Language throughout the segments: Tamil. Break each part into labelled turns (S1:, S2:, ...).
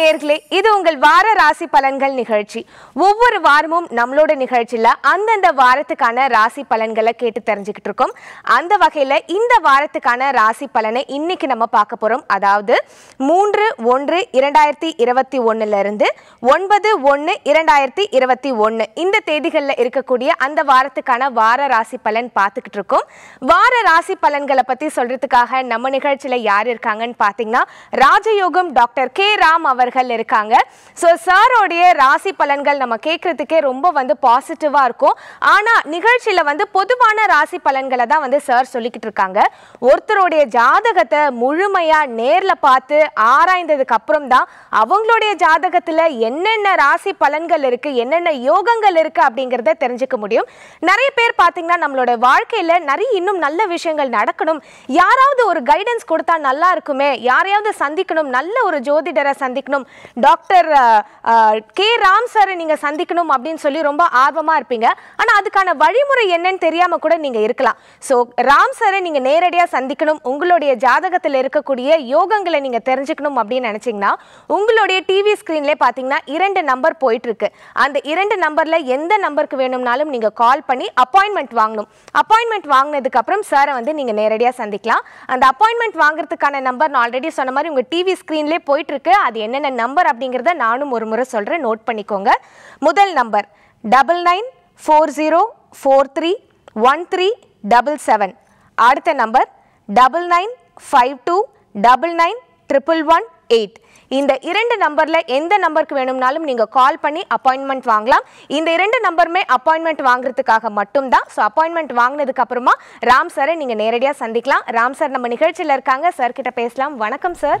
S1: நேர்களே இது உங்கள் வார ராசி பலன்கள் நிகழ்ச்சி ஒவ்வொரு வாரமும் நம்மளோட நிகழ்ச்சியில் அந்தந்த வாரத்துக்கான ராசி பலன்களை கேட்டு தெரிஞ்சுக்கிட்டு இருக்கோம் அந்த வகையில் இந்த வாரத்துக்கான ராசி பலனை இன்னைக்கு நம்ம பார்க்க போகிறோம் அதாவது மூன்று ஒன்று இரண்டாயிரத்தி இருபத்தி ஒன்றுலேருந்து ஒன்பது ஒன்று இரண்டாயிரத்தி இருபத்தி ஒன்று இந்த தேதிகளில் இருக்கக்கூடிய அந்த வாரத்துக்கான வார ராசி பலன் பார்த்துக்கிட்டு இருக்கோம் வார ராசி பலன்களை பத்தி சொல்றதுக்காக நம்ம நிகழ்ச்சியில யார் இருக்காங்கன்னு பாத்தீங்கன்னா ராஜயோகம் டாக்டர் கே ராம் அவர் அவர்கள் இருக்காங்க ஸோ சாரோடைய ராசி பலன்கள் நம்ம கேட்கறதுக்கே ரொம்ப வந்து பாசிட்டிவாக இருக்கும் ஆனால் நிகழ்ச்சியில் வந்து பொதுவான ராசி பலன்களை தான் வந்து சார் சொல்லிக்கிட்டு இருக்காங்க ஒருத்தருடைய ஜாதகத்தை முழுமையாக நேரில் பார்த்து ஆராய்ந்ததுக்கு அப்புறம் தான் அவங்களுடைய ஜாதகத்தில் என்னென்ன ராசி பலன்கள் இருக்குது என்னென்ன யோகங்கள் இருக்குது அப்படிங்கிறத தெரிஞ்சுக்க முடியும் நிறைய பேர் பார்த்தீங்கன்னா நம்மளோட வாழ்க்கையில் நிறைய இன்னும் நல்ல விஷயங்கள் நடக்கணும் யாராவது ஒரு கைடன்ஸ் கொடுத்தா நல்லா இருக்குமே யாரையாவது சந்திக்கணும் நல்ல ஒரு ஜோதிடரை சந்திக்கணும் சந்திக்கணும் டாக்டர் கே ராம் சாரை நீங்கள் சந்திக்கணும் அப்படின்னு சொல்லி ரொம்ப ஆர்வமாக இருப்பீங்க ஆனால் அதுக்கான வழிமுறை என்னன்னு தெரியாமல் கூட நீங்கள் இருக்கலாம் ஸோ ராம் சாரை நீங்கள் நேரடியாக சந்திக்கணும் உங்களுடைய ஜாதகத்தில் இருக்கக்கூடிய யோகங்களை நீங்கள் தெரிஞ்சுக்கணும் அப்படின்னு நினச்சிங்கன்னா உங்களுடைய டிவி ஸ்க்ரீன்லேயே பார்த்தீங்கன்னா இரண்டு நம்பர் போயிட்டுருக்கு அந்த இரண்டு நம்பரில் எந்த நம்பருக்கு வேணும்னாலும் நீங்கள் கால் பண்ணி அப்பாயின்மெண்ட் வாங்கணும் அப்பாயின்மெண்ட் வாங்கினதுக்கப்புறம் சாரை வந்து நீங்கள் நேரடியாக சந்திக்கலாம் அந்த அப்பாயின்மெண்ட் வாங்குறதுக்கான நம்பர் நான் ஆல்ரெடி சொன்ன மாதிரி உங்கள் டிவி ஸ்க்ரீன்லேயே போயிட்டுருக்கு அது என்னென்ன என்ன நம்பர் அப்படிங்கிறத நானும் ஒரு முறை சொல்கிறேன் நோட் பண்ணிக்கோங்க முதல் number double nine four zero four three one three double seven அடுத்த number double nine five two double nine triple one eight இந்த இரண்டு நம்பரில் எந்த நம்பருக்கு வேணும்னாலும் நீங்கள் கால் பண்ணி அப்பாயின்மெண்ட் வாங்கலாம் இந்த இரண்டு நம்பருமே அப்பாயின்மெண்ட் வாங்குறதுக்காக மட்டும்தான் ஸோ அப்பாயின்மெண்ட் வாங்கினதுக்கு அப்புறமா ராம் சாரை நீங்கள் நேரடியாக சந்திக்கலாம் ராம் சார் நம்ம நிகழ்ச்சியில் இருக்காங்க சார் கிட்ட பேசலாம் வணக்கம் சார்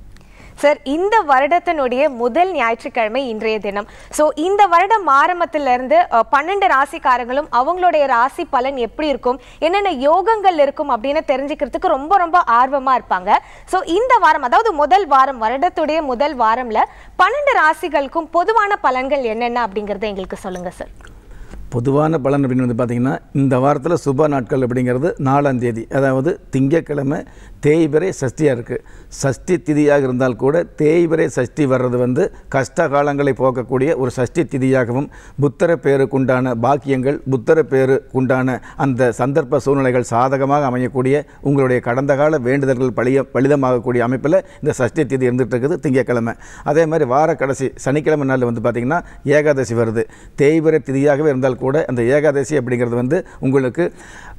S1: சார் இந்த வருடத்தினுடைய முதல் ஞாயிற்றுக்கிழமை இன்றைய தினம் ஸோ இந்த வருடம் ஆரம்பத்திலிருந்து பன்னெண்டு ராசிக்காரங்களும் அவங்களுடைய ராசி பலன் எப்படி இருக்கும் என்னென்ன யோகங்கள் இருக்கும் அப்படின்னு தெரிஞ்சுக்கிறதுக்கு ரொம்ப ரொம்ப ஆர்வமாக இருப்பாங்க ஸோ இந்த வாரம் அதாவது முதல் வாரம் வருடத்துடைய முதல் வாரம்ல பன்னெண்டு ராசிகளுக்கும் பொதுவான பலன்கள் என்னென்ன அப்படிங்கிறத எங்களுக்கு சொல்லுங்க சார்
S2: பொதுவான பலன் அப்படின்னு வந்து பார்த்திங்கன்னா இந்த வாரத்தில் சுப நாட்கள் அப்படிங்கிறது நாலாம் தேதி அதாவது திங்கக்கிழமை தேய்பிரை சஷ்டியாக இருக்குது சஷ்டி திதியாக இருந்தால் கூட தேய்பிரை சஷ்டி வர்றது வந்து கஷ்ட காலங்களை போக்கக்கூடிய ஒரு சஷ்டி திதியாகவும் புத்தர பேருக்குண்டான பாக்கியங்கள் புத்தர பேருக்குண்டான அந்த சந்தர்ப்ப சூழ்நிலைகள் சாதகமாக அமையக்கூடிய உங்களுடைய கடந்த கால வேண்டுதல்கள் பழிய பலிதமாகக்கூடிய அமைப்பில் இந்த சஷ்டி திதி இருந்துகிட்டு இருக்குது திங்கக்கிழமை அதே மாதிரி வார கடைசி சனிக்கிழமை நாளில் வந்து பார்த்திங்கன்னா ஏகாதசி வருது தேய்பிரை திதியாகவே இருந்தால் கூட அந்த ஏகாதசி அப்படிங்கிறது வந்து உங்களுக்கு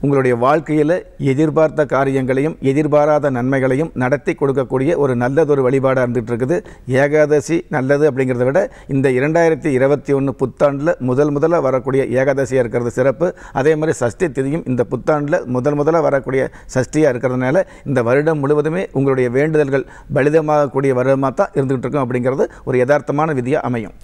S2: உங்களுடைய வாழ்க்கையில் எதிர்பார்த்த காரியங்களையும் எதிர்பாராத நன்மைகளையும் நடத்தி கொடுக்கக்கூடிய ஒரு நல்லதொரு வழிபாடாக இருந்துகிட்டு இருக்குது ஏகாதசி நல்லது அப்படிங்கிறத விட இந்த இரண்டாயிரத்தி இருபத்தி ஒன்று புத்தாண்டில் முதல் முதல்ல வரக்கூடிய ஏகாதசியாக இருக்கிறது சிறப்பு அதே மாதிரி சஷ்டி திதியும் இந்த புத்தாண்டில் முதல் முதல்ல வரக்கூடிய சஷ்டியாக இருக்கிறதுனால இந்த வருடம் முழுவதுமே உங்களுடைய வேண்டுதல்கள் பலிதமாகக்கூடிய வருடமாக தான் இருந்துகிட்டு இருக்கும் அப்படிங்கிறது ஒரு யதார்த்தமான விதியாக அமையும்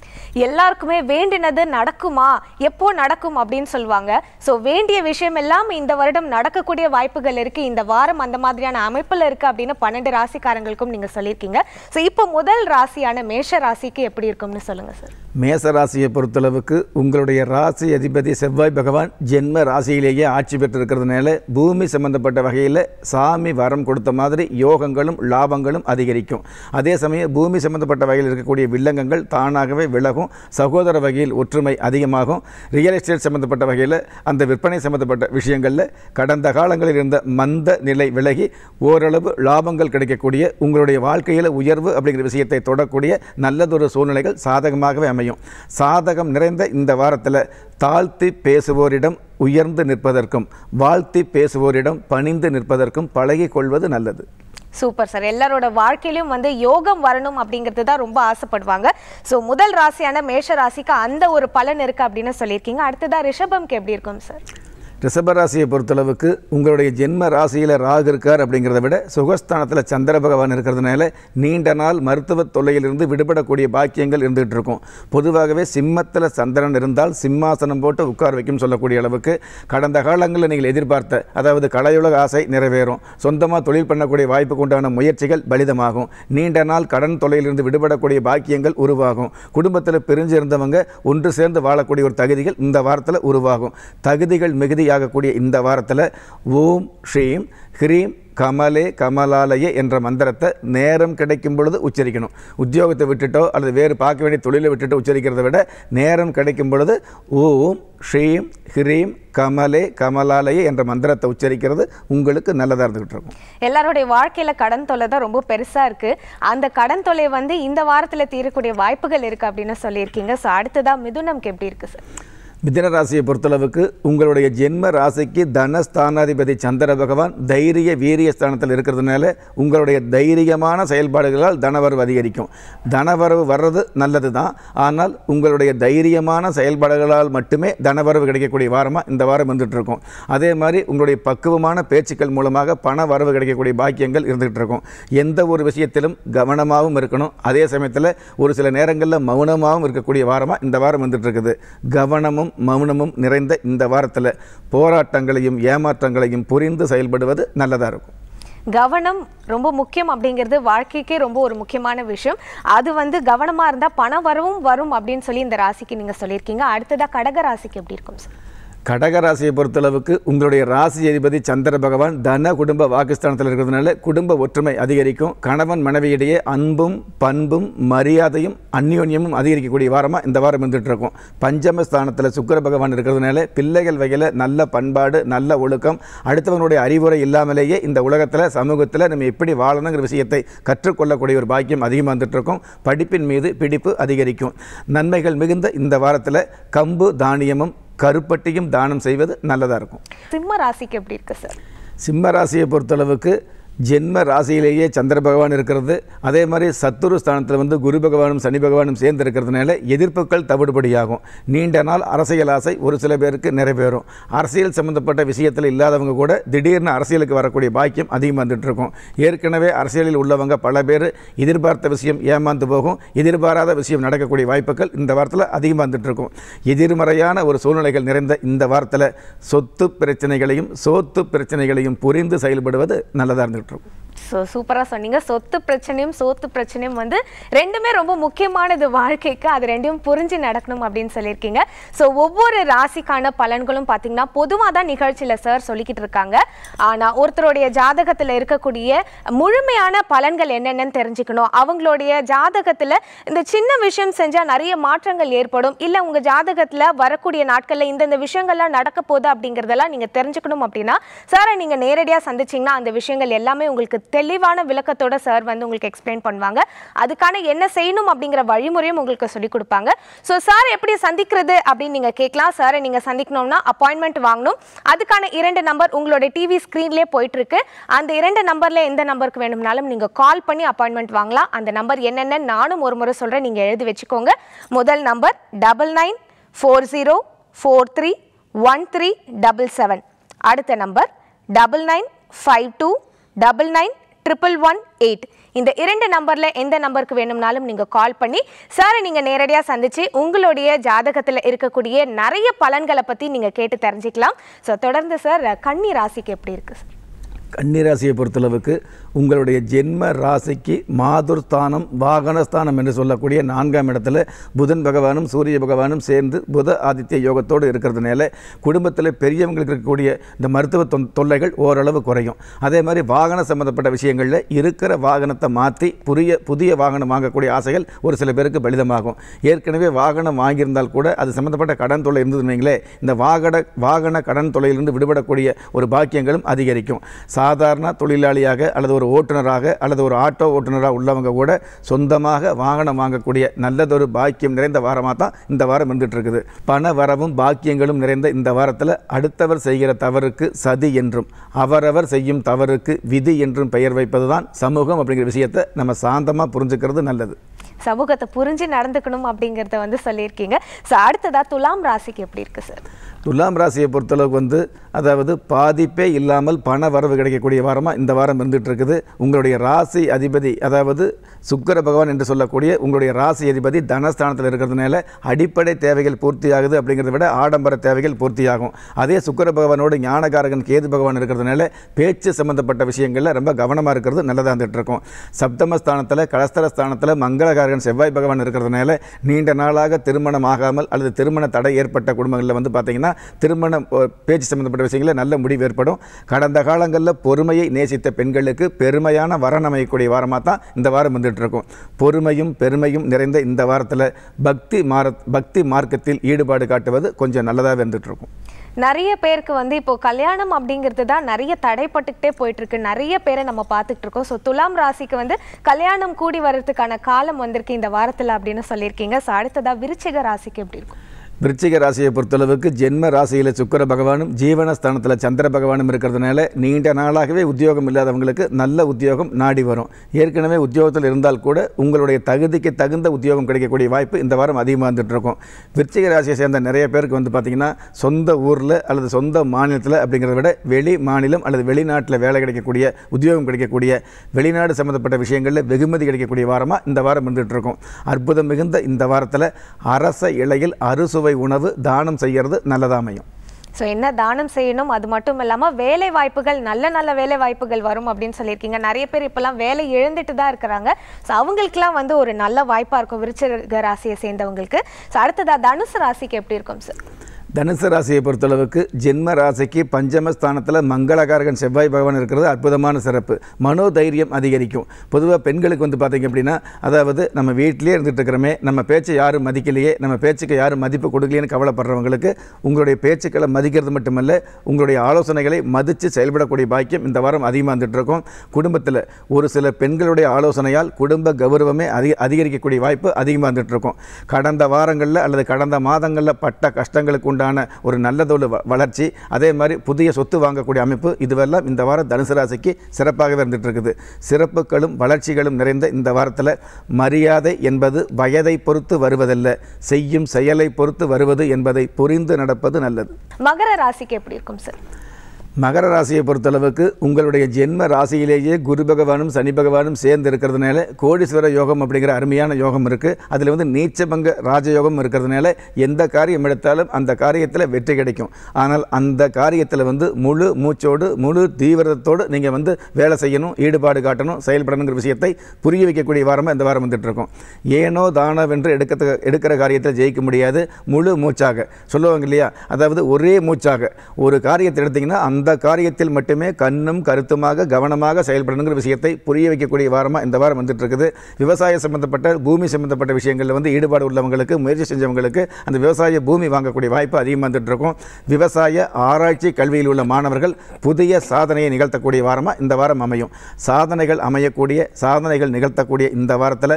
S1: எல்லாருக்குமே வேண்டினது நடக்குமா எப்போ நடக்கும் அப்படின்னு சொல்லுவாங்க ஸோ வேண்டிய விஷயம் எல்லாம் இந்த இந்த வருடம் நடக்கக்கூடிய வாய்ப்புகள் இருக்கு இந்த வாரம் அந்த மாதிரியான அமைப்பில் இருக்கு அப்படின்னு பன்னெண்டு ராசிக்காரங்களுக்கும் நீங்க சொல்லியிருக்கீங்க ஸோ இப்போ முதல் ராசியான மேஷ ராசிக்கு எப்படி இருக்கும்னு சொல்லுங்க சார்
S2: மேச ராசியை பொறுத்தளவுக்கு உங்களுடைய ராசி அதிபதி செவ்வாய் பகவான் ஜென்ம ராசியிலேயே ஆட்சி பெற்றிருக்கிறதுனால பூமி சம்பந்தப்பட்ட வகையில் சாமி வரம் கொடுத்த மாதிரி யோகங்களும் லாபங்களும் அதிகரிக்கும் அதே சமயம் பூமி சம்பந்தப்பட்ட வகையில் இருக்கக்கூடிய வில்லங்கங்கள் தானாகவே விலகும் சகோதர வகையில் ஒற்றுமை அதிகமாகும் ரியல் எஸ்டேட் சம்பந்தப்பட்ட வகையில் அந்த விற்பனை சம்பந்தப்பட்ட விஷயங்கள் இல்லை கடந்த காலங்களில் இருந்த மந்த நிலை விலகி ஓரளவு லாபங்கள் கிடைக்கக்கூடிய உங்களுடைய வாழ்க்கையில் உயர்வு அப்படிங்கிற விஷயத்தை தொடக்கூடிய நல்லதொரு சூழ்நிலைகள் சாதகமாகவே அமையும் சாதகம் நிறைந்த இந்த வாரத்தில் தாழ்த்தி பேசுவோரிடம் உயர்ந்து நிற்பதற்கும் வாழ்த்தி பேசுவோரிடம் பணிந்து நிற்பதற்கும் பழகிக் கொள்வது நல்லது
S1: சூப்பர் சார் எல்லாரோட வாழ்க்கையிலும் வந்து யோகம் வரணும் அப்படிங்கிறது தான் ரொம்ப ஆசைப்படுவாங்க ஸோ முதல் ராசியான மேஷ ராசிக்கு அந்த ஒரு பலன் இருக்குது அப்படின்னு சொல்லியிருக்கீங்க அடுத்ததான் ரிஷபம்க்கு எப்படி இருக்கும் சார்
S2: ராசியை பொறுத்தளவுக்கு உங்களுடைய ஜென்ம ராசியில் ராகு இருக்கார் அப்படிங்கிறத விட சுகஸ்தானத்தில் சந்திர பகவான் இருக்கிறதுனால நீண்ட நாள் மருத்துவ தொல்லையிலிருந்து விடுபடக்கூடிய பாக்கியங்கள் இருந்துகிட்டு இருக்கும் பொதுவாகவே சிம்மத்தில் சந்திரன் இருந்தால் சிம்மாசனம் போட்டு உட்கார் வைக்கும் சொல்லக்கூடிய அளவுக்கு கடந்த காலங்களில் நீங்கள் எதிர்பார்த்த அதாவது கலையுலக ஆசை நிறைவேறும் சொந்தமாக தொழில் பண்ணக்கூடிய வாய்ப்புக்கு உண்டான முயற்சிகள் பலிதமாகும் நீண்ட நாள் கடன் தொல்லையிலிருந்து விடுபடக்கூடிய பாக்கியங்கள் உருவாகும் குடும்பத்தில் பிரிஞ்சு இருந்தவங்க ஒன்று சேர்ந்து வாழக்கூடிய ஒரு தகுதிகள் இந்த வாரத்தில் உருவாகும் தகுதிகள் மிகுதி ஆகக்கூடிய இந்த வாரத்தில் ஓம் ஸ்ரீம் ஹ்ரீம் கமலே கமலாலய என்ற மந்திரத்தை நேரம் கிடைக்கும் பொழுது உச்சரிக்கணும் உத்தியோகத்தை விட்டுட்டோ அல்லது வேறு பார்க்க வேண்டிய தொழிலை விட்டுட்டு உச்சரிக்கிறத விட நேரம் கிடைக்கும் பொழுது ஓம் ஸ்ரீம் ஹ்ரீம் கமலே கமலாலய என்ற மந்திரத்தை உச்சரிக்கிறது உங்களுக்கு நல்லதாக இருந்துகிட்டு இருக்கும்
S1: எல்லாருடைய வாழ்க்கையில் கடன் தொல்லை தான் ரொம்ப பெருசாக இருக்குது அந்த கடன் தொல்லை வந்து இந்த வாரத்தில் தீரக்கூடிய வாய்ப்புகள் இருக்குது அப்படின்னு சொல்லியிருக்கீங்க ஸோ அடுத்ததாக மிதுனம்க்கு எப்படி இருக்குது சார்
S2: ராசியை பொறுத்தளவுக்கு உங்களுடைய ஜென்ம ராசிக்கு தனஸ்தானாதிபதி சந்திர பகவான் தைரிய வீரிய ஸ்தானத்தில் இருக்கிறதுனால உங்களுடைய தைரியமான செயல்பாடுகளால் தனவரவு அதிகரிக்கும் தனவரவு வர்றது நல்லது தான் ஆனால் உங்களுடைய தைரியமான செயல்பாடுகளால் மட்டுமே தனவரவு கிடைக்கக்கூடிய வாரமாக இந்த வாரம் இருந்துகிட்ருக்கும் அதே மாதிரி உங்களுடைய பக்குவமான பேச்சுக்கள் மூலமாக பண வரவு கிடைக்கக்கூடிய பாக்கியங்கள் இருந்துகிட்டு இருக்கும் எந்த ஒரு விஷயத்திலும் கவனமாகவும் இருக்கணும் அதே சமயத்தில் ஒரு சில நேரங்களில் மௌனமாகவும் இருக்கக்கூடிய வாரமாக இந்த வாரம் வந்துட்டு இருக்குது கவனமும் மௌனமும் மௌனமும் நிறைந்த இந்த வாரத்தில் போராட்டங்களையும் ஏமாற்றங்களையும் புரிந்து செயல்படுவது நல்லதாக இருக்கும்
S1: கவனம் ரொம்ப முக்கியம் அப்படிங்கிறது வாழ்க்கைக்கே ரொம்ப ஒரு முக்கியமான விஷயம் அது வந்து கவனமாக இருந்தால் பணம் வரவும் வரும் அப்படின்னு சொல்லி இந்த ராசிக்கு நீங்கள் சொல்லியிருக்கீங்க அடுத்ததாக கடக ராசிக்கு எப்படி இருக்கும் சார்
S2: கடகராசியை பொறுத்தளவுக்கு உங்களுடைய ராசி அதிபதி சந்திர பகவான் தன குடும்ப வாக்குஸ்தானத்தில் இருக்கிறதுனால குடும்ப ஒற்றுமை அதிகரிக்கும் கணவன் மனைவியிடையே அன்பும் பண்பும் மரியாதையும் அந்யோன்யமும் அதிகரிக்கக்கூடிய வாரமாக இந்த வாரம் இருந்துகிட்டு இருக்கும் பஞ்சமஸ்தானத்தில் சுக்கர பகவான் இருக்கிறதுனால பிள்ளைகள் வகையில் நல்ல பண்பாடு நல்ல ஒழுக்கம் அடுத்தவனுடைய அறிவுரை இல்லாமலேயே இந்த உலகத்தில் சமூகத்தில் நம்ம எப்படி வாழணுங்கிற விஷயத்தை கற்றுக்கொள்ளக்கூடிய ஒரு பாக்கியம் அதிகமாக வந்துட்டு இருக்கும் படிப்பின் மீது பிடிப்பு அதிகரிக்கும் நன்மைகள் மிகுந்த இந்த வாரத்தில் கம்பு தானியமும் கருப்பட்டியும் தானம் செய்வது நல்லதாக இருக்கும்
S1: சிம்ம ராசிக்கு எப்படி இருக்கு சார்
S2: சிம்ம ராசியை பொறுத்தளவுக்கு ஜென்ம ராசியிலேயே சந்திர பகவான் இருக்கிறது அதே மாதிரி சத்துரு ஸ்தானத்தில் வந்து குரு பகவானும் சனி பகவானும் சேர்ந்து இருக்கிறதுனால எதிர்ப்புகள் தவிடுபடியாகும் நீண்ட நாள் அரசியல் ஆசை ஒரு சில பேருக்கு நிறைவேறும் அரசியல் சம்மந்தப்பட்ட விஷயத்தில் இல்லாதவங்க கூட திடீர்னு அரசியலுக்கு வரக்கூடிய பாக்கியம் அதிகமாக வந்துட்டுருக்கும் ஏற்கனவே அரசியலில் உள்ளவங்க பல பேர் எதிர்பார்த்த விஷயம் ஏமாந்து போகும் எதிர்பாராத விஷயம் நடக்கக்கூடிய வாய்ப்புகள் இந்த வாரத்தில் அதிகமாக இருக்கும் எதிர்மறையான ஒரு சூழ்நிலைகள் நிறைந்த இந்த வாரத்தில் சொத்து பிரச்சனைகளையும் சோத்து பிரச்சனைகளையும் புரிந்து செயல்படுவது நல்லதாக இருந்துட்டு trop
S1: ஸோ சூப்பராக சொன்னீங்க சொத்து பிரச்சனையும் சொத்து பிரச்சனையும் வந்து ரெண்டுமே ரொம்ப முக்கியமானது வாழ்க்கைக்கு அது ரெண்டையும் புரிஞ்சு நடக்கணும் அப்படின்னு சொல்லியிருக்கீங்க ஸோ ஒவ்வொரு ராசிக்கான பலன்களும் பார்த்தீங்கன்னா பொதுவாக தான் நிகழ்ச்சியில் சார் சொல்லிக்கிட்டு இருக்காங்க ஆனால் ஒருத்தருடைய ஜாதகத்தில் இருக்கக்கூடிய முழுமையான பலன்கள் என்னென்னு தெரிஞ்சுக்கணும் அவங்களுடைய ஜாதகத்தில் இந்த சின்ன விஷயம் செஞ்சால் நிறைய மாற்றங்கள் ஏற்படும் இல்லை உங்கள் ஜாதகத்தில் வரக்கூடிய நாட்களில் இந்தந்த விஷயங்கள்லாம் நடக்க போகுது அப்படிங்கிறதெல்லாம் நீங்கள் தெரிஞ்சுக்கணும் அப்படின்னா சாரை நீங்கள் நேரடியாக சந்திச்சிங்கன்னா அந்த விஷயங்கள் எல்லாமே உங்களுக்கு தெளிவான விளக்கத்தோட சார் வந்து உங்களுக்கு எக்ஸ்பிளைன் பண்ணுவாங்க அதுக்கான என்ன செய்யணும் அப்படிங்கிற வழிமுறையும் உங்களுக்கு சொல்லிக் கொடுப்பாங்க ஸோ சார் எப்படி சந்திக்கிறது அப்படின்னு நீங்கள் கேட்கலாம் சாரை நீங்கள் சந்திக்கணும்னா அப்பாயின்மெண்ட் வாங்கணும் அதுக்கான இரண்டு நம்பர் உங்களுடைய டிவி ஸ்க்ரீன்லேயே போயிட்டுருக்கு அந்த இரண்டு நம்பரில் எந்த நம்பருக்கு வேணும்னாலும் நீங்கள் கால் பண்ணி அப்பாயின்மெண்ட் வாங்கலாம் அந்த நம்பர் என்னென்ன நானும் ஒரு முறை சொல்கிறேன் நீங்கள் எழுதி வச்சுக்கோங்க முதல் number double nine four zero four three one three double seven அடுத்த number double nine five two double nine triple one eight இந்த இரண்டு நம்பரில் எந்த நம்பருக்கு வேணும்னாலும் நீங்கள் கால் பண்ணி சாரை நீங்கள் நேரடியாக சந்தித்து உங்களுடைய ஜாதகத்தில் இருக்கக்கூடிய நிறைய பலன்களை பற்றி நீங்கள் கேட்டு தெரிஞ்சுக்கலாம் ஸோ தொடர்ந்து சார் கன்னி ராசிக்கு எப்படி இருக்குது சார்
S2: கன்னிராசியை பொறுத்தளவுக்கு உங்களுடைய ஜென்ம ராசிக்கு மாதுர்ஸ்தானம் வாகனஸ்தானம் என்று சொல்லக்கூடிய நான்காம் இடத்துல புதன் பகவானும் சூரிய பகவானும் சேர்ந்து புத ஆதித்ய யோகத்தோடு இருக்கிறதுனால குடும்பத்தில் பெரியவங்களுக்கு இருக்கக்கூடிய இந்த மருத்துவ தொல்லைகள் ஓரளவு குறையும் அதே மாதிரி வாகன சம்மந்தப்பட்ட விஷயங்களில் இருக்கிற வாகனத்தை மாற்றி புதிய புதிய வாகனம் வாங்கக்கூடிய ஆசைகள் ஒரு சில பேருக்கு பலிதமாகும் ஏற்கனவே வாகனம் வாங்கியிருந்தால் கூட அது சம்மந்தப்பட்ட கடன் தொல்லை இருந்ததுன்னீங்களே இந்த வாகன வாகன கடன் தொல்லையிலிருந்து விடுபடக்கூடிய ஒரு பாக்கியங்களும் அதிகரிக்கும் சாதாரண தொழிலாளியாக அல்லது ஒரு ஓட்டுநராக அல்லது ஒரு ஆட்டோ ஓட்டுநராக உள்ளவங்க கூட சொந்தமாக வாகனம் வாங்கக்கூடிய நல்லதொரு பாக்கியம் நிறைந்த வாரமாக தான் இந்த வாரம் இருந்துகிட்ருக்குது பண வரவும் பாக்கியங்களும் நிறைந்த இந்த வாரத்தில் அடுத்தவர் செய்கிற தவறுக்கு சதி என்றும் அவரவர் செய்யும் தவறுக்கு விதி என்றும் பெயர் வைப்பது தான் சமூகம் அப்படிங்கிற விஷயத்தை நம்ம சாந்தமாக புரிஞ்சுக்கிறது நல்லது
S1: சமூகத்தை புரிஞ்சு நடந்துக்கணும் அப்படிங்கிறத வந்து சொல்லியிருக்கீங்க ஸோ அடுத்ததாக துலாம் ராசிக்கு எப்படி இருக்குது சார்
S2: துலாம் ராசியை பொறுத்தளவுக்கு வந்து அதாவது பாதிப்பே இல்லாமல் பண வரவு கிடைக்கக்கூடிய வாரமாக இந்த வாரம் இருந்துகிட்டு இருக்குது உங்களுடைய ராசி அதிபதி அதாவது சுக்கர பகவான் என்று சொல்லக்கூடிய உங்களுடைய ராசி அதிபதி தனஸ்தானத்தில் இருக்கிறதுனால அடிப்படை தேவைகள் பூர்த்தி ஆகுது அப்படிங்கிறத விட ஆடம்பர தேவைகள் பூர்த்தியாகும் அதே சுக்கர பகவானோடு ஞானகாரகன் கேது பகவான் இருக்கிறதுனால பேச்சு சம்மந்தப்பட்ட விஷயங்களில் ரொம்ப கவனமாக இருக்கிறது நல்லதாக இருந்துகிட்டு இருக்கும் சப்தமஸ்தானத்தில் கலஸ்தரஸ்தானத்தில் மங்களகார இருக்கிறார்கள் செவ்வாய் பகவான் இருக்கிறதுனால நீண்ட நாளாக திருமணம் ஆகாமல் அல்லது திருமண தடை ஏற்பட்ட குடும்பங்களில் வந்து பார்த்திங்கன்னா திருமணம் பேச்சு சம்மந்தப்பட்ட விஷயங்களில் நல்ல முடிவு ஏற்படும் கடந்த காலங்களில் பொறுமையை நேசித்த பெண்களுக்கு பெருமையான வரம் அமையக்கூடிய வாரமாக தான் இந்த வாரம் வந்துட்டு இருக்கும் பொறுமையும் பெருமையும் நிறைந்த இந்த வாரத்தில் பக்தி மார பக்தி மார்க்கத்தில் ஈடுபாடு காட்டுவது கொஞ்சம் நல்லதாக இருந்துகிட்டு இருக்கும்
S1: நிறைய பேருக்கு வந்து இப்போ கல்யாணம் அப்படிங்கிறது தான் நிறைய தடைப்பட்டுக்கிட்டே போயிட்டு இருக்கு நிறைய பேரை நம்ம பார்த்துட்டு இருக்கோம் ஸோ துலாம் ராசிக்கு வந்து கல்யாணம் கூடி வர்றதுக்கான காலம் வந்திருக்கு இந்த வாரத்தில் அப்படின்னு சொல்லியிருக்கீங்க ஸோ அடுத்ததா விருச்சிக ராசிக்கு எப்படி இருக்கும்
S2: விருச்சிக ராசியை பொறுத்தளவுக்கு ஜென்ம ராசியில் சுக்கர பகவானும் ஜீவனஸ்தானத்தில் சந்திர பகவானும் இருக்கிறதுனால நீண்ட நாளாகவே உத்தியோகம் இல்லாதவங்களுக்கு நல்ல உத்தியோகம் நாடி வரும் ஏற்கனவே உத்தியோகத்தில் இருந்தால் கூட உங்களுடைய தகுதிக்கு தகுந்த உத்தியோகம் கிடைக்கக்கூடிய வாய்ப்பு இந்த வாரம் அதிகமாக இருக்கும் விருச்சிக ராசியை சேர்ந்த நிறைய பேருக்கு வந்து பார்த்தீங்கன்னா சொந்த ஊரில் அல்லது சொந்த மாநிலத்தில் அப்படிங்கிறத விட வெளி மாநிலம் அல்லது வெளிநாட்டில் வேலை கிடைக்கக்கூடிய உத்தியோகம் கிடைக்கக்கூடிய வெளிநாடு சம்மந்தப்பட்ட விஷயங்களில் வெகுமதி கிடைக்கக்கூடிய வாரமாக இந்த வாரம் இருந்துகிட்ருக்கும் அற்புதம் மிகுந்த இந்த வாரத்தில் அரச இலையில் அறுசுவை சுவை உணவு தானம் செய்கிறது நல்லதாமையும்
S1: ஸோ என்ன தானம் செய்யணும் அது மட்டும் இல்லாமல் வேலை வாய்ப்புகள் நல்ல நல்ல வேலை வாய்ப்புகள் வரும் அப்படின்னு சொல்லியிருக்கீங்க நிறைய பேர் இப்போல்லாம் வேலை இழந்துட்டு தான் இருக்கிறாங்க ஸோ அவங்களுக்குலாம் வந்து ஒரு நல்ல வாய்ப்பாக இருக்கும் விருச்சிக ராசியை சேர்ந்தவங்களுக்கு ஸோ அடுத்ததாக தனுசு ராசிக்கு எப்படி இருக்கும் சார்
S2: தனுசு ராசியை பொறுத்தளவுக்கு ஜென்ம ராசிக்கு பஞ்சமஸ்தானத்தில் மங்களகாரகன் செவ்வாய் பகவான் இருக்கிறது அற்புதமான சிறப்பு மனோதைரியம் அதிகரிக்கும் பொதுவாக பெண்களுக்கு வந்து பார்த்திங்க அப்படின்னா அதாவது நம்ம வீட்டிலே இருந்துகிட்டு இருக்கிறோமே நம்ம பேச்சை யாரும் மதிக்கலையே நம்ம பேச்சுக்கு யாரும் மதிப்பு கொடுக்கலையேன்னு கவலைப்படுறவங்களுக்கு உங்களுடைய பேச்சுக்களை மதிக்கிறது மட்டுமல்ல உங்களுடைய ஆலோசனைகளை மதித்து செயல்படக்கூடிய பாக்கியம் இந்த வாரம் அதிகமாக வந்துட்டு குடும்பத்தில் ஒரு சில பெண்களுடைய ஆலோசனையால் குடும்ப கௌரவமே அதிக அதிகரிக்கக்கூடிய வாய்ப்பு அதிகமாக வந்துட்டு கடந்த வாரங்களில் அல்லது கடந்த மாதங்களில் பட்ட கஷ்டங்களுக்கு உண்டான ஒரு நல்லதொரு வளர்ச்சி அதே மாதிரி புதிய சொத்து வாங்கக்கூடிய அமைப்பு இதுவெல்லாம் இந்த வாரம் தனுசு ராசிக்கு சிறப்பாகவே இருந்துட்டு இருக்குது சிறப்புகளும் வளர்ச்சிகளும் நிறைந்த இந்த வாரத்தில் மரியாதை என்பது வயதை பொறுத்து வருவதல்ல செய்யும் செயலை பொறுத்து வருவது என்பதை புரிந்து நடப்பது நல்லது
S1: மகர ராசிக்கு எப்படி இருக்கும் சார்
S2: மகர ராசியை பொறுத்தளவுக்கு உங்களுடைய ஜென்ம ராசியிலேயே குரு பகவானும் சனி பகவானும் சேர்ந்து இருக்கிறதுனால கோடீஸ்வர யோகம் அப்படிங்கிற அருமையான யோகம் இருக்குது அதில் வந்து நீச்சபங்க ராஜயோகம் இருக்கிறதுனால எந்த காரியம் எடுத்தாலும் அந்த காரியத்தில் வெற்றி கிடைக்கும் ஆனால் அந்த காரியத்தில் வந்து முழு மூச்சோடு முழு தீவிரத்தோடு நீங்கள் வந்து வேலை செய்யணும் ஈடுபாடு காட்டணும் செயல்படணுங்கிற விஷயத்தை புரிய வைக்கக்கூடிய வாரமாக இந்த வாரம் இருக்கும் ஏனோ தானவென்று எடுக்க எடுக்கிற காரியத்தில் ஜெயிக்க முடியாது முழு மூச்சாக சொல்லுவாங்க இல்லையா அதாவது ஒரே மூச்சாக ஒரு காரியத்தை எடுத்திங்கன்னா அந்த அந்த காரியத்தில் மட்டுமே கண்ணும் கருத்துமாக கவனமாக செயல்படணுங்கிற விஷயத்தை புரிய வைக்கக்கூடிய வாரமாக இந்த வாரம் வந்துட்டு இருக்குது விவசாய சம்மந்தப்பட்ட பூமி சம்மந்தப்பட்ட விஷயங்களில் வந்து ஈடுபாடு உள்ளவங்களுக்கு முயற்சி செஞ்சவங்களுக்கு அந்த விவசாய பூமி வாங்கக்கூடிய வாய்ப்பு அதிகமாக வந்துட்டு இருக்கும் விவசாய ஆராய்ச்சி கல்வியில் உள்ள மாணவர்கள் புதிய சாதனையை நிகழ்த்தக்கூடிய வாரமாக இந்த வாரம் அமையும் சாதனைகள் அமையக்கூடிய சாதனைகள் நிகழ்த்தக்கூடிய இந்த வாரத்தில்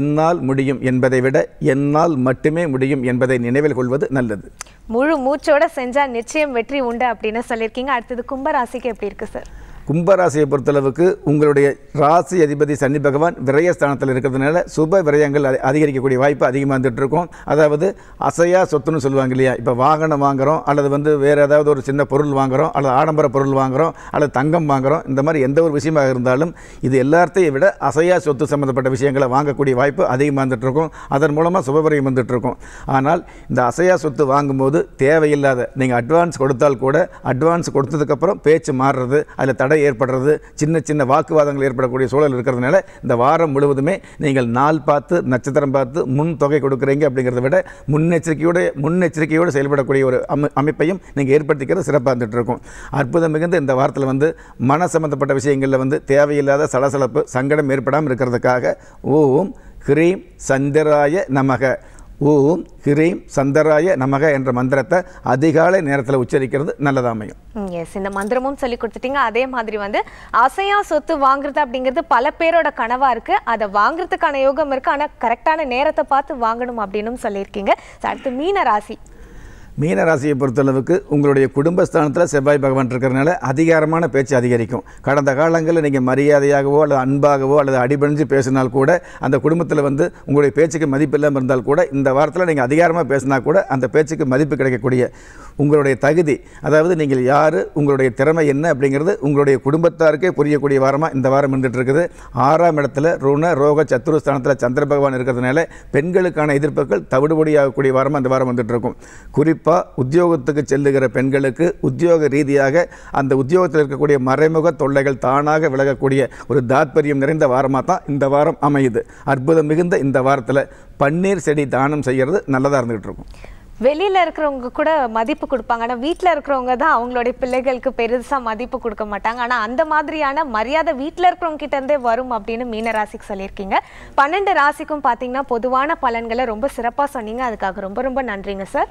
S2: என்னால் முடியும் என்பதை விட என்னால் மட்டுமே முடியும் என்பதை நினைவில் கொள்வது நல்லது
S1: முழு மூச்சோட செஞ்சால் நிச்சயம் வெற்றி உண்டு அப்படின்னு சொல்லியிருக்கீங்க அடுத்த அடுத்தது கும்பராசிக்கு எப்படி இருக்கு சார்
S2: கும்பராசியை பொறுத்தளவுக்கு உங்களுடைய ராசி அதிபதி சனி பகவான் விரயஸ்தானத்தில் இருக்கிறதுனால சுப விரயங்கள் அதிகரிக்கக்கூடிய வாய்ப்பு அதிகமாக வந்துட்டு இருக்கும் அதாவது அசையா சொத்துன்னு சொல்லுவாங்க இல்லையா இப்போ வாகனம் வாங்குகிறோம் அல்லது வந்து வேறு ஏதாவது ஒரு சின்ன பொருள் வாங்குகிறோம் அல்லது ஆடம்பர பொருள் வாங்குகிறோம் அல்லது தங்கம் வாங்குகிறோம் இந்த மாதிரி எந்த ஒரு விஷயமாக இருந்தாலும் இது எல்லாத்தையும் விட அசையா சொத்து சம்மந்தப்பட்ட விஷயங்களை வாங்கக்கூடிய வாய்ப்பு அதிகமாக வந்துட்டுருக்கும் அதன் மூலமாக சுபவிரயம் வந்துட்டுருக்கும் ஆனால் இந்த அசையா சொத்து வாங்கும்போது தேவையில்லாத நீங்கள் அட்வான்ஸ் கொடுத்தால் கூட அட்வான்ஸ் கொடுத்ததுக்கப்புறம் பேச்சு மாறுறது அதில் தடை ஏற்படுறது சின்ன சின்ன வாக்குவாதங்கள் ஏற்படக்கூடிய சூழல் இருக்கிறதுனால இந்த வாரம் முழுவதுமே நீங்கள் நாள் பார்த்து நட்சத்திரம் பார்த்து முன் தொகை கொடுக்குறீங்க அப்படிங்கிறத விட முன்னெச்சரிக்கையோடு முன்னெச்சரிக்கையோடு செயல்படக்கூடிய ஒரு அமை அமைப்பையும் நீங்கள் ஏற்படுத்திக்கிறது சிறப்பாக இருந்துகிட்டு இருக்கும் அற்புதம் மிகுந்த இந்த வாரத்தில் வந்து மன சம்பந்தப்பட்ட விஷயங்களில் வந்து தேவையில்லாத சலசலப்பு சங்கடம் ஏற்படாமல் இருக்கிறதுக்காக ஓம் கிரீம் சந்திராய நமக ஓம் ஹிரீம் சந்தராய நமக என்ற மந்திரத்தை அதிகாலை நேரத்தில் உச்சரிக்கிறது நல்லதாமையும்
S1: எஸ் இந்த மந்திரமும் சொல்லி கொடுத்துட்டீங்க அதே மாதிரி வந்து அசையா சொத்து வாங்குறது அப்படிங்கிறது பல பேரோட கனவாக இருக்குது அதை வாங்குறதுக்கான யோகம் இருக்குது ஆனால் கரெக்டான நேரத்தை பார்த்து வாங்கணும் அப்படின்னு சொல்லியிருக்கீங்க அடுத்து மீன ராசி
S2: மீன ராசியை பொறுத்தளவுக்கு உங்களுடைய குடும்பஸ்தானத்தில் செவ்வாய் பகவான் இருக்கிறதுனால அதிகாரமான பேச்சு அதிகரிக்கும் கடந்த காலங்களில் நீங்கள் மரியாதையாகவோ அல்லது அன்பாகவோ அல்லது அடிபணிஞ்சு பேசினால் கூட அந்த குடும்பத்தில் வந்து உங்களுடைய பேச்சுக்கு மதிப்பு இல்லாமல் இருந்தால் கூட இந்த வாரத்தில் நீங்கள் அதிகாரமாக பேசினா கூட அந்த பேச்சுக்கு மதிப்பு கிடைக்கக்கூடிய உங்களுடைய தகுதி அதாவது நீங்கள் யார் உங்களுடைய திறமை என்ன அப்படிங்கிறது உங்களுடைய குடும்பத்தாருக்கே புரியக்கூடிய வாரமாக இந்த வாரம் இருந்துகிட்டு இருக்குது ஆறாம் இடத்துல ருண ரோக சத்துருஸ்தானத்தில் சந்திர பகவான் இருக்கிறதுனால பெண்களுக்கான எதிர்ப்புகள் தவிடுபடியாகக்கூடிய வாரமாக அந்த வாரம் வந்துட்டு இருக்கும் குறிப்பாக உத்தியோகத்துக்கு செல்லுகிற பெண்களுக்கு உத்தியோக ரீதியாக அந்த உத்தியோகத்தில் இருக்கக்கூடிய மறைமுக தொல்லைகள் தானாக விலகக்கூடிய ஒரு தாத்பரியம் நிறைந்த வாரமாக தான் இந்த வாரம் அமையுது அற்புதம் மிகுந்த இந்த வாரத்தில் பன்னீர் செடி தானம் செய்கிறது நல்லதாக இருந்துகிட்டு இருக்கும்
S1: வெளியில் இருக்கிறவங்க கூட மதிப்பு கொடுப்பாங்க ஆனால் வீட்டில் இருக்கிறவங்க தான் அவங்களுடைய பிள்ளைகளுக்கு பெருசாக மதிப்பு கொடுக்க மாட்டாங்க ஆனால் அந்த மாதிரியான மரியாதை வீட்டில் இருக்கிறவங்க கிட்டேருந்தே வரும் அப்படின்னு மீன ராசிக்கு சொல்லியிருக்கீங்க பன்னெண்டு ராசிக்கும் பார்த்தீங்கன்னா பொதுவான பலன்களை ரொம்ப சிறப்பாக சொன்னீங்க அதுக்காக ரொம்ப ரொம்ப நன்றிங்க சார்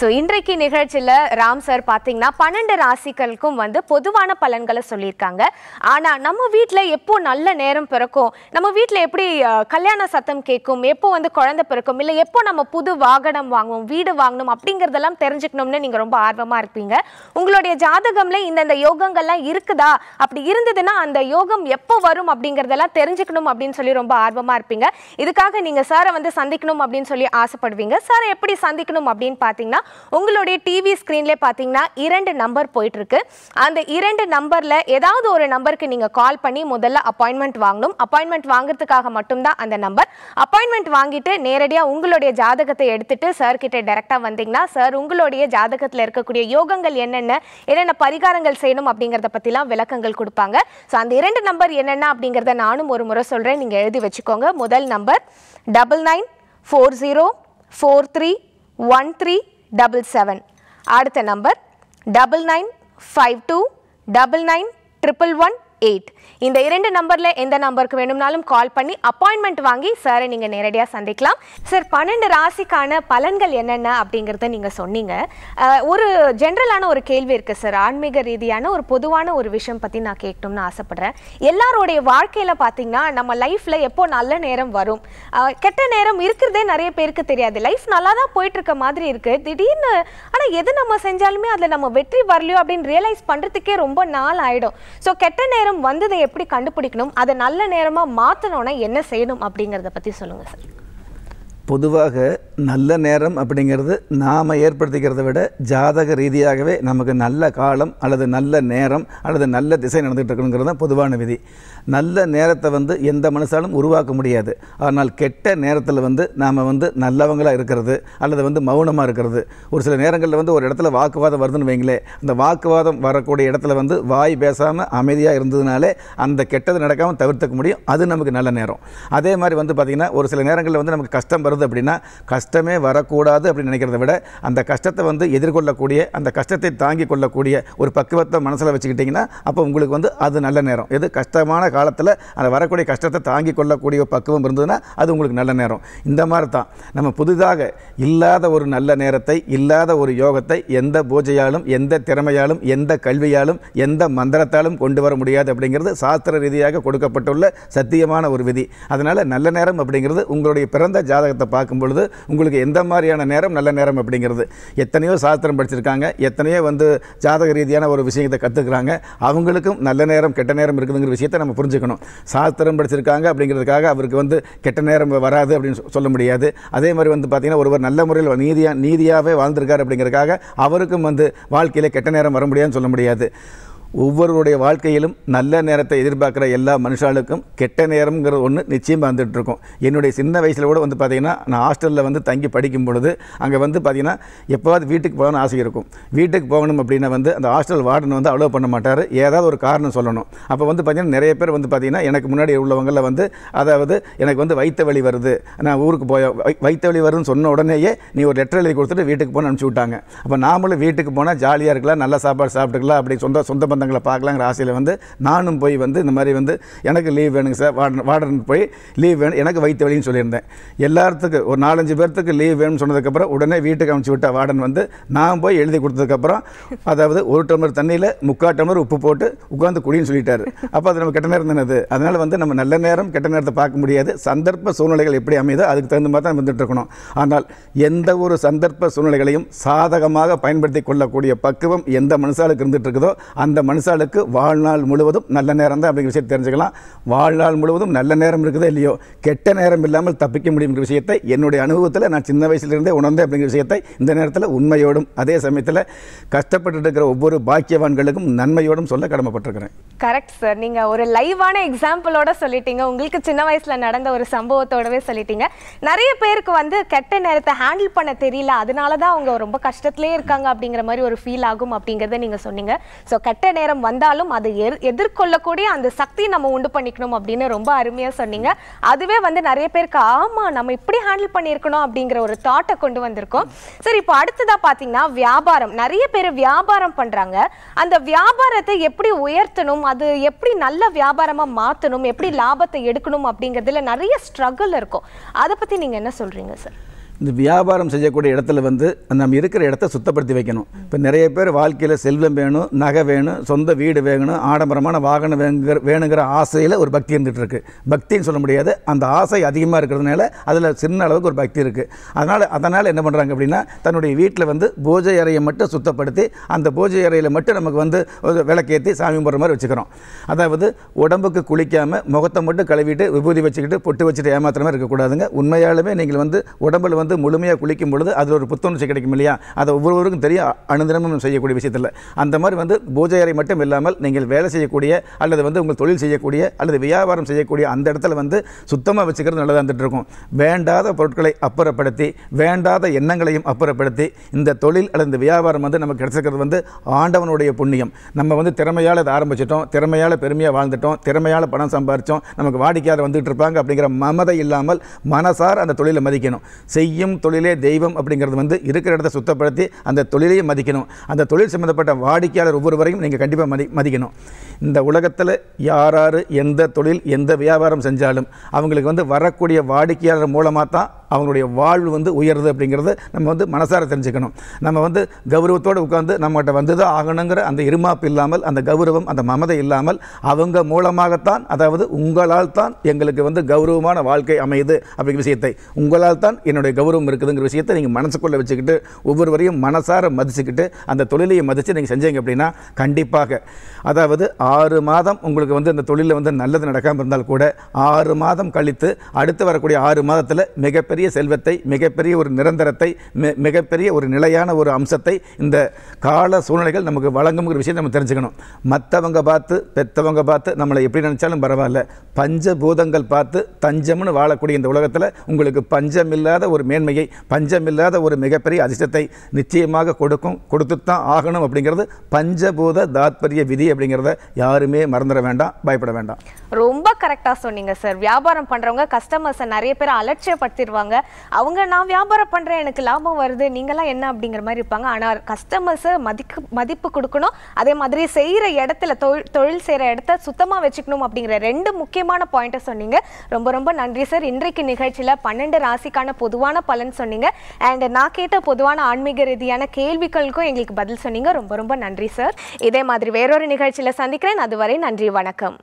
S1: ஸோ இன்றைக்கு நிகழ்ச்சியில் ராம் சார் பார்த்தீங்கன்னா பன்னெண்டு ராசிகளுக்கும் வந்து பொதுவான பலன்களை சொல்லியிருக்காங்க ஆனால் நம்ம வீட்டில் எப்போ நல்ல நேரம் பிறக்கும் நம்ம வீட்டில் எப்படி கல்யாண சத்தம் கேட்கும் எப்போ வந்து குழந்தை பிறக்கும் இல்லை எப்போ நம்ம புது வாகனம் வாங்குவோம் வீடு வாங்கணும் அப்படிங்கிறதெல்லாம் தெரிஞ்சுக்கணும்னு நீங்கள் ரொம்ப ஆர்வமாக இருப்பீங்க உங்களுடைய ஜாதகம்ல இந்தந்த யோகங்கள்லாம் இருக்குதா அப்படி இருந்ததுன்னா அந்த யோகம் எப்போ வரும் அப்படிங்கிறதெல்லாம் தெரிஞ்சுக்கணும் அப்படின்னு சொல்லி ரொம்ப ஆர்வமாக இருப்பீங்க இதுக்காக நீங்கள் சாரை வந்து சந்திக்கணும் அப்படின்னு சொல்லி ஆசைப்படுவீங்க சாரை எப்படி சந்திக்கணும் அப்படின்னு பார்த்தீங்கன்னா உங்களுடைய டிவி ஸ்க்ரீன்லேயே பார்த்தீங்கன்னா இரண்டு நம்பர் போயிட்டுருக்கு அந்த இரண்டு நம்பரில் ஏதாவது ஒரு நம்பருக்கு நீங்கள் கால் பண்ணி முதல்ல அப்பாயின்மெண்ட் வாங்கணும் அப்பாயின்மெண்ட் வாங்குறதுக்காக மட்டும்தான் அந்த நம்பர் அப்பாயின்மெண்ட் வாங்கிட்டு நேரடியாக உங்களுடைய ஜாதகத்தை எடுத்துட்டு சார் கிட்டே டேரெக்டாக வந்தீங்கன்னா சார் உங்களுடைய ஜாதகத்தில் இருக்கக்கூடிய யோகங்கள் என்னென்ன என்னென்ன பரிகாரங்கள் செய்யணும் அப்படிங்கிறத பற்றிலாம் விளக்கங்கள் கொடுப்பாங்க ஸோ அந்த இரண்டு நம்பர் என்னென்ன அப்படிங்கிறத நானும் ஒரு முறை சொல்கிறேன் நீங்கள் எழுதி வச்சுக்கோங்க முதல் number double nine four zero four three one three double seven அடுத்த number double nine five two double nine triple one eight இந்த இரண்டு நம்பர்ல எந்த நம்பருக்கு வேணும்னாலும் கால் பண்ணி அப்பாயின்மெண்ட் வாங்கி சாரை நீங்க நேரடியாக சந்திக்கலாம் சார் பன்னெண்டு ராசிக்கான பலன்கள் என்னென்ன அப்படிங்கிறத நீங்க சொன்னீங்க ஒரு ஜென்ரலான ஒரு கேள்வி இருக்கு சார் ஆன்மீக ரீதியான ஒரு பொதுவான ஒரு விஷயம் பத்தி நான் கேட்கணும்னு ஆசைப்படுறேன் எல்லாருடைய வாழ்க்கையில பாத்தீங்கன்னா நம்ம லைஃப்ல எப்போ நல்ல நேரம் வரும் கெட்ட நேரம் இருக்கிறதே நிறைய பேருக்கு தெரியாது லைஃப் நல்லா தான் போயிட்டு இருக்க மாதிரி இருக்கு திடீர்னு ஆனா எது நம்ம செஞ்சாலுமே அதுல நம்ம வெற்றி வரலையோ அப்படின்னு ரியலைஸ் பண்றதுக்கே ரொம்ப நாள் ஆயிடும் ஸோ கெட்ட நேரம் வந்தது நல்லதை எப்படி கண்டுபிடிக்கணும் அதை நல்ல நேரமாக மாற்றணும்னா என்ன செய்யணும் அப்படிங்கிறத பற்றி சொல்லுங்கள் சார்
S2: பொதுவாக நல்ல நேரம் அப்படிங்கிறது நாம் ஏற்படுத்திக்கிறத விட ஜாதக ரீதியாகவே நமக்கு நல்ல காலம் அல்லது நல்ல நேரம் அல்லது நல்ல திசை நடந்துகிட்டு இருக்கணுங்கிறது தான் பொதுவான விதி நல்ல நேரத்தை வந்து எந்த மனுஷாலும் உருவாக்க முடியாது ஆனால் கெட்ட நேரத்தில் வந்து நாம் வந்து நல்லவங்களாக இருக்கிறது அல்லது வந்து மௌனமாக இருக்கிறது ஒரு சில நேரங்களில் வந்து ஒரு இடத்துல வாக்குவாதம் வருதுன்னு வைங்களே அந்த வாக்குவாதம் வரக்கூடிய இடத்துல வந்து வாய் பேசாமல் அமைதியாக இருந்ததுனாலே அந்த கெட்டது நடக்காமல் தவிர்த்துக்க முடியும் அது நமக்கு நல்ல நேரம் அதே மாதிரி வந்து பார்த்திங்கன்னா ஒரு சில நேரங்களில் வந்து நமக்கு கஷ்டம் வருது அப்படின்னா கஷ்டமே வரக்கூடாது அப்படின்னு நினைக்கிறத விட அந்த கஷ்டத்தை வந்து எதிர்கொள்ளக்கூடிய அந்த கஷ்டத்தை தாங்கி கொள்ளக்கூடிய ஒரு பக்குவத்தை மனசில் வச்சுக்கிட்டிங்கன்னா அப்போ உங்களுக்கு வந்து அது நல்ல நேரம் எது கஷ்டமான காலத்தில் அந்த வரக்கூடிய கஷ்டத்தை தாங்கி கொள்ளக்கூடிய பக்குவம் இருந்ததுன்னா அது உங்களுக்கு நல்ல நேரம் இந்த மாதிரி தான் நம்ம புதிதாக இல்லாத ஒரு நல்ல நேரத்தை இல்லாத ஒரு யோகத்தை எந்த பூஜையாலும் எந்த திறமையாலும் எந்த கல்வியாலும் எந்த மந்திரத்தாலும் கொண்டு வர முடியாது அப்படிங்கிறது சாஸ்திர ரீதியாக கொடுக்கப்பட்டுள்ள சத்தியமான ஒரு விதி அதனால் நல்ல நேரம் அப்படிங்கிறது உங்களுடைய பிறந்த ஜாதகத்தை பார்க்கும் பொழுது உங்களுக்கு எந்த மாதிரியான நேரம் நல்ல நேரம் அப்படிங்கிறது எத்தனையோ சாஸ்திரம் படிச்சிருக்காங்க எத்தனையோ வந்து ஜாதக ரீதியான ஒரு விஷயத்தை கற்றுக்குறாங்க அவங்களுக்கும் நல்ல நேரம் கெட்ட நேரம் இருக்குதுங்கிற விஷயத்தை நம்ம புரிஞ்சுக்கணும் சாஸ்திரம் படிச்சிருக்காங்க அப்படிங்கிறதுக்காக அவருக்கு வந்து கெட்ட நேரம் வராது அப்படின்னு சொல்ல முடியாது அதே மாதிரி வந்து பார்த்திங்கன்னா ஒருவர் நல்ல முறையில் நீதியாக நீதியாகவே வாழ்ந்திருக்கார் அப்படிங்கிறதுக்காக அவருக்கும் வந்து வாழ்க்கையில் கெட்ட நேரம் வர முடியாதுன்னு சொல்ல முடியாது ஒவ்வொருவருடைய வாழ்க்கையிலும் நல்ல நேரத்தை எதிர்பார்க்குற எல்லா மனுஷாளுக்கும் கெட்ட நேரம்ங்கிற ஒன்று நிச்சயமாக வந்துட்டுருக்கும் என்னுடைய சின்ன வயசில் கூட வந்து பார்த்திங்கன்னா நான் ஹாஸ்டலில் வந்து தங்கி படிக்கும் பொழுது அங்கே வந்து பார்த்திங்கன்னா எப்போவாது வீட்டுக்கு போகணும்னு ஆசை இருக்கும் வீட்டுக்கு போகணும் அப்படின்னா வந்து அந்த ஹாஸ்டல் வார்டன் வந்து அலோவ் பண்ண மாட்டார் ஏதாவது ஒரு காரணம் சொல்லணும் அப்போ வந்து பார்த்திங்கன்னா நிறைய பேர் வந்து பார்த்திங்கன்னா எனக்கு முன்னாடி உள்ளவங்களில் வந்து அதாவது எனக்கு வந்து வைத்த வழி வருது நான் ஊருக்கு போய் வைத்த வழி வருதுன்னு சொன்ன உடனேயே நீ ஒரு லெட்டர் எழுதி கொடுத்துட்டு வீட்டுக்கு போகணும்னு அனுப்பிச்சி விட்டாங்க அப்போ நாமளும் வீட்டுக்கு போனால் ஜாலியாக இருக்கலாம் நல்லா சாப்பாடு சாப்பிட்டுக்கலாம் அப்படி சொந்த சொந்த பந்தம் சொந்தங்களை பார்க்கலாம் ராசியில் வந்து நானும் போய் வந்து இந்த மாதிரி வந்து எனக்கு லீவ் வேணுங்க சார் வார்டன் வார்டன் போய் லீவ் வேணும் எனக்கு வைத்த வழின்னு சொல்லியிருந்தேன் எல்லாத்துக்கும் ஒரு நாலஞ்சு பேர்த்துக்கு லீவ் வேணும்னு சொன்னதுக்கப்புறம் உடனே வீட்டுக்கு அமைச்சு விட்ட வார்டன் வந்து நான் போய் எழுதி கொடுத்ததுக்கப்புறம் அதாவது ஒரு டம்ளர் தண்ணியில் முக்கால் டம்ளர் உப்பு போட்டு உட்காந்து குடின்னு சொல்லிட்டாரு அப்போ அது நம்ம கெட்ட நேரம் தானது அதனால் வந்து நம்ம நல்ல நேரம் கெட்ட நேரத்தை பார்க்க முடியாது சந்தர்ப்ப சூழ்நிலைகள் எப்படி அமையுதோ அதுக்கு தகுந்த மாதிரி தான் வந்துட்டுருக்கணும் இருக்கணும் ஆனால் எந்த ஒரு சந்தர்ப்ப சூழ்நிலைகளையும் சாதகமாக பயன்படுத்தி கொள்ளக்கூடிய பக்குவம் எந்த மனுஷாலுக்கு இருந்துட்டு இருக்குதோ அந்த மனு மனுஷாளுக்கு வாழ்நாள் முழுவதும் நல்ல நேரம் தான் அப்படிங்கிற விஷயத்தை தெரிஞ்சுக்கலாம் வாழ்நாள் முழுவதும் நல்ல நேரம் இருக்குதோ இல்லையோ கெட்ட நேரம் இல்லாமல் தப்பிக்க முடியுங்கிற விஷயத்தை என்னுடைய அனுபவத்தில் நான் சின்ன வயசுலேருந்தே உணர்ந்தேன் அப்படிங்கிற விஷயத்தை இந்த நேரத்தில் உண்மையோடும் அதே சமயத்தில் கஷ்டப்பட்டு இருக்கிற ஒவ்வொரு பாக்கியவான்களுக்கும் நன்மையோடும் சொல்ல கடமைப்பட்டிருக்கிறேன்
S1: கரெக்ட் சார் நீங்கள் ஒரு லைவான எக்ஸாம்பிளோட சொல்லிட்டீங்க உங்களுக்கு சின்ன வயசில் நடந்த ஒரு சம்பவத்தோடவே சொல்லிட்டீங்க நிறைய பேருக்கு வந்து கெட்ட நேரத்தை ஹேண்டில் பண்ண தெரியல அதனால தான் அவங்க ரொம்ப கஷ்டத்துலேயே இருக்காங்க அப்படிங்கிற மாதிரி ஒரு ஃபீல் ஆகும் அப்படிங்கிறத நீங்கள் சொன்னீங்க ஸோ கெட்ட நேரம் வந்தாலும் அதை எதிர்கொள்ளக்கூடிய அந்த சக்தி நம்ம உண்டு பண்ணிக்கணும் அப்படின்னு ரொம்ப அருமையாக சொன்னீங்க அதுவே வந்து நிறைய பேருக்கு ஆமாம் நம்ம இப்படி ஹேண்டில் பண்ணியிருக்கணும் அப்படிங்கிற ஒரு தாட்டை கொண்டு வந்திருக்கோம் சரி இப்போ அடுத்ததாக பார்த்தீங்கன்னா வியாபாரம் நிறைய பேர் வியாபாரம் பண்ணுறாங்க அந்த வியாபாரத்தை எப்படி உயர்த்தணும் அது எப்படி நல்ல வியாபாரமாக மாற்றணும் எப்படி லாபத்தை எடுக்கணும் அப்படிங்கிறதுல நிறைய ஸ்ட்ரகிள் இருக்கும் அதை பற்றி நீங்கள் என்ன சொல்கிறீங்க சார்
S2: இந்த வியாபாரம் செய்யக்கூடிய இடத்துல வந்து நம்ம இருக்கிற இடத்த சுத்தப்படுத்தி வைக்கணும் இப்போ நிறைய பேர் வாழ்க்கையில் செல்வம் வேணும் நகை வேணும் சொந்த வீடு வேணும் ஆடம்பரமான வாகனம் வேணுங்கிற வேணுங்கிற ஆசையில் ஒரு பக்தி இருந்துகிட்டு இருக்குது பக்தின்னு சொல்ல முடியாது அந்த ஆசை அதிகமாக இருக்கிறதுனால அதில் சின்ன அளவுக்கு ஒரு பக்தி இருக்குது அதனால் அதனால் என்ன பண்ணுறாங்க அப்படின்னா தன்னுடைய வீட்டில் வந்து பூஜை அறையை மட்டும் சுத்தப்படுத்தி அந்த பூஜை அறையில் மட்டும் நமக்கு வந்து விளக்கேற்றி சாமி போடுற மாதிரி வச்சுக்கிறோம் அதாவது உடம்புக்கு குளிக்காமல் முகத்தை மட்டும் கழுவிட்டு விபூதி வச்சுக்கிட்டு பொட்டு வச்சுட்டு ஏமாத்திரமாக இருக்கக்கூடாதுங்க உண்மையாலுமே நீங்கள் வந்து உடம்பில் வந்து வந்து முழுமையாக குளிக்கும் பொழுது அதில் ஒரு புத்துணர்ச்சி கிடைக்கும் இல்லையா அதை ஒவ்வொருவருக்கும் தெரிய அனுதினமும் செய்யக்கூடிய விஷயத்தில் அந்த மாதிரி வந்து பூஜை அறை மட்டும் இல்லாமல் நீங்கள் வேலை செய்யக்கூடிய அல்லது வந்து உங்கள் தொழில் செய்யக்கூடிய அல்லது வியாபாரம் செய்யக்கூடிய அந்த இடத்துல வந்து சுத்தமாக வச்சுக்கிறது நல்லதாக இருந்துகிட்டு இருக்கும் வேண்டாத பொருட்களை அப்புறப்படுத்தி வேண்டாத எண்ணங்களையும் அப்புறப்படுத்தி இந்த தொழில் அல்லது இந்த வியாபாரம் வந்து நமக்கு கிடச்சிருக்கிறது வந்து ஆண்டவனுடைய புண்ணியம் நம்ம வந்து திறமையால் அதை ஆரம்பிச்சிட்டோம் திறமையால் பெருமையாக வாழ்ந்துட்டோம் திறமையால் பணம் சம்பாரித்தோம் நமக்கு வாடிக்கையாளர் வந்துகிட்டு இருப்பாங்க அப்படிங்கிற மமதை இல்லாமல் மனசார் அந்த தொழிலை மதிக்கணும் செய்ய செய்யும் தொழிலே தெய்வம் அப்படிங்கிறது வந்து இருக்கிற இடத்த சுத்தப்படுத்தி அந்த தொழிலையும் மதிக்கணும் அந்த தொழில் சம்மந்தப்பட்ட வாடிக்கையாளர் ஒவ்வொருவரையும் நீங்கள் கண்டிப்பாக மதி மதிக்கணும் இந்த உலகத்தில் யார் யார் எந்த தொழில் எந்த வியாபாரம் செஞ்சாலும் அவங்களுக்கு வந்து வரக்கூடிய வாடிக்கையாளர் மூலமாக தான் அவங்களுடைய வாழ்வு வந்து உயருது அப்படிங்கிறது நம்ம வந்து மனசார தெரிஞ்சுக்கணும் நம்ம வந்து கௌரவத்தோடு உட்காந்து நம்மகிட்ட வந்து தான் ஆகணுங்கிற அந்த இருமாப்பு இல்லாமல் அந்த கௌரவம் அந்த மமதை இல்லாமல் அவங்க மூலமாகத்தான் அதாவது உங்களால் தான் எங்களுக்கு வந்து கௌரவமான வாழ்க்கை அமையுது அப்படிங்கிற விஷயத்தை உங்களால் தான் என்னுடைய கௌரவம் இருக்குதுங்கிற விஷயத்தை நீங்கள் மனசுக்குள்ளே வச்சுக்கிட்டு ஒவ்வொருவரையும் மனசார மதிச்சுக்கிட்டு அந்த தொழிலையை மதித்து நீங்கள் செஞ்சீங்க அப்படின்னா கண்டிப்பாக அதாவது ஆறு மாதம் உங்களுக்கு வந்து இந்த தொழிலில் வந்து நல்லது நடக்காமல் இருந்தால் கூட ஆறு மாதம் கழித்து அடுத்து வரக்கூடிய ஆறு மாதத்தில் மிகப்பெரிய செல்வத்தை மிகப்பெரிய ஒரு நிரந்தரத்தை மிகப்பெரிய ஒரு நிலையான ஒரு அம்சத்தை இந்த கால சூழ்நிலைகள் நமக்கு வழங்கும்ங்கிற விஷயம் நம்ம தெரிஞ்சுக்கணும் மற்றவங்க பார்த்து பெற்றவங்க பார்த்து நம்மளை எப்படி நினச்சாலும் பரவாயில்ல பஞ்சபூதங்கள் பார்த்து தஞ்சம்னு வாழக்கூடிய இந்த உலகத்தில் உங்களுக்கு பஞ்சம் இல்லாத ஒரு மேன்மையை பஞ்சமில்லாத ஒரு மிகப்பெரிய அதிர்ஷ்டத்தை நிச்சயமாக கொடுக்கும் கொடுத்து தான் ஆகணும் அப்படிங்கிறது பஞ்சபூத தாத்பரிய விதி அப்படிங்கிறத யாருமே மறந்துட வேண்டாம் பயப்பட வேண்டாம்
S1: ரொம்ப கரெக்டாக சொன்னீங்க சார் வியாபாரம் பண்ணுறவங்க கஸ்டமர்ஸை நிறைய பேர் அலட்சியப்படுத்திடுவாங்க அவங்க நான் வியாபாரம் பண்ணுறேன் எனக்கு லாபம் வருது நீங்களாம் என்ன அப்படிங்கிற மாதிரி இருப்பாங்க ஆனால் கஸ்டமர்ஸை மதிக்கு மதிப்பு கொடுக்கணும் அதே மாதிரி செய்கிற இடத்துல தொழில் தொழில் செய்கிற இடத்த சுத்தமாக வச்சுக்கணும் அப்படிங்கிற ரெண்டு முக்கியமான பாயிண்ட்டை சொன்னீங்க ரொம்ப ரொம்ப நன்றி சார் இன்றைக்கு நிகழ்ச்சியில் பன்னெண்டு ராசிக்கான பொதுவான பலன் சொன்னீங்க அண்ட் நான் கேட்ட பொதுவான ஆன்மீக ரீதியான கேள்விகளுக்கும் எங்களுக்கு பதில் சொன்னீங்க ரொம்ப ரொம்ப நன்றி சார் இதே மாதிரி வேறொரு நிகழ்ச்சியில் சந்திக்க சந்திக்கிறேன் அதுவரை நன்றி வணக்கம்